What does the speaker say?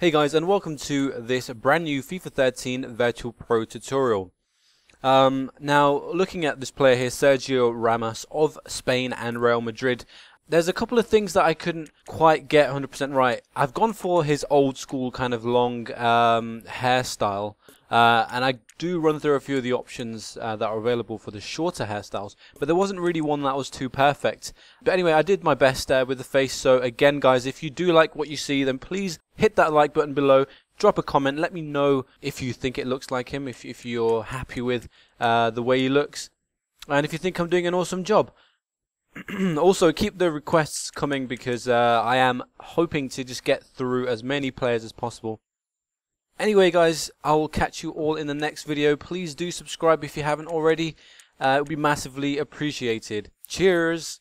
Hey guys and welcome to this brand new FIFA 13 Virtual Pro tutorial. Um, now looking at this player here, Sergio Ramos of Spain and Real Madrid, there's a couple of things that I couldn't quite get 100% right. I've gone for his old school kind of long um, hairstyle, uh, and I do run through a few of the options uh, that are available for the shorter hairstyles, but there wasn't really one that was too perfect. But anyway, I did my best there with the face, so again, guys, if you do like what you see, then please hit that like button below, drop a comment, let me know if you think it looks like him, if, if you're happy with uh, the way he looks, and if you think I'm doing an awesome job. also, keep the requests coming because uh, I am hoping to just get through as many players as possible. Anyway, guys, I will catch you all in the next video. Please do subscribe if you haven't already. Uh, it would be massively appreciated. Cheers!